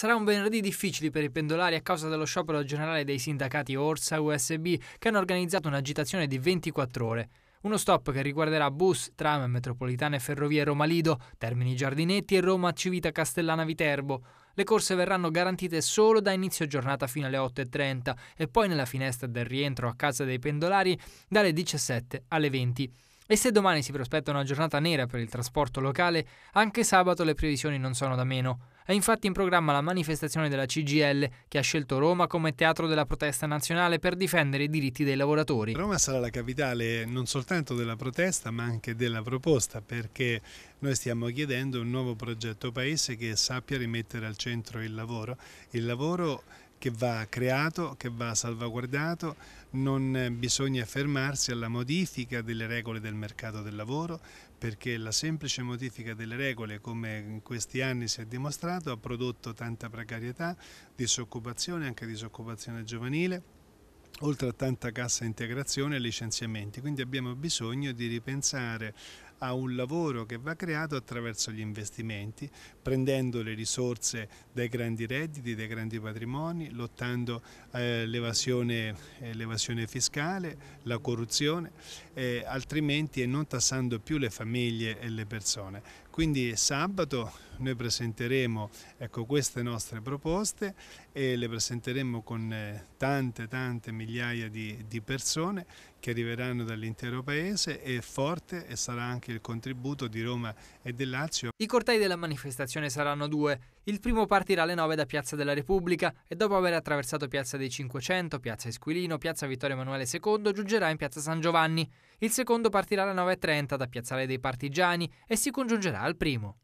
Sarà un venerdì difficile per i pendolari a causa dello sciopero generale dei sindacati Orsa USB che hanno organizzato un'agitazione di 24 ore. Uno stop che riguarderà bus, tram, metropolitane e ferrovie Roma-Lido, Termini Giardinetti e Roma-Civita Castellana-Viterbo. Le corse verranno garantite solo da inizio giornata fino alle 8.30 e poi nella finestra del rientro a casa dei pendolari dalle 17 alle 20. E se domani si prospetta una giornata nera per il trasporto locale, anche sabato le previsioni non sono da meno. È infatti in programma la manifestazione della CGL, che ha scelto Roma come teatro della protesta nazionale per difendere i diritti dei lavoratori. Roma sarà la capitale non soltanto della protesta, ma anche della proposta, perché noi stiamo chiedendo un nuovo progetto paese che sappia rimettere al centro il lavoro. Il lavoro che va creato, che va salvaguardato, non bisogna fermarsi alla modifica delle regole del mercato del lavoro perché la semplice modifica delle regole, come in questi anni si è dimostrato, ha prodotto tanta precarietà, disoccupazione, anche disoccupazione giovanile, oltre a tanta cassa integrazione e licenziamenti. Quindi abbiamo bisogno di ripensare a un lavoro che va creato attraverso gli investimenti, prendendo le risorse dai grandi redditi, dai grandi patrimoni, lottando eh, l'evasione eh, fiscale, la corruzione, eh, altrimenti e non tassando più le famiglie e le persone. Quindi sabato noi presenteremo ecco, queste nostre proposte e le presenteremo con eh, tante tante migliaia di, di persone che arriveranno dall'intero paese e forte e sarà anche anche il contributo di Roma e del Lazio. I cortei della manifestazione saranno due. Il primo partirà alle 9 da Piazza della Repubblica e dopo aver attraversato Piazza dei 500, Piazza Esquilino, Piazza Vittorio Emanuele II, giungerà in Piazza San Giovanni. Il secondo partirà alle 9.30 da Piazzale dei Partigiani e si congiungerà al primo.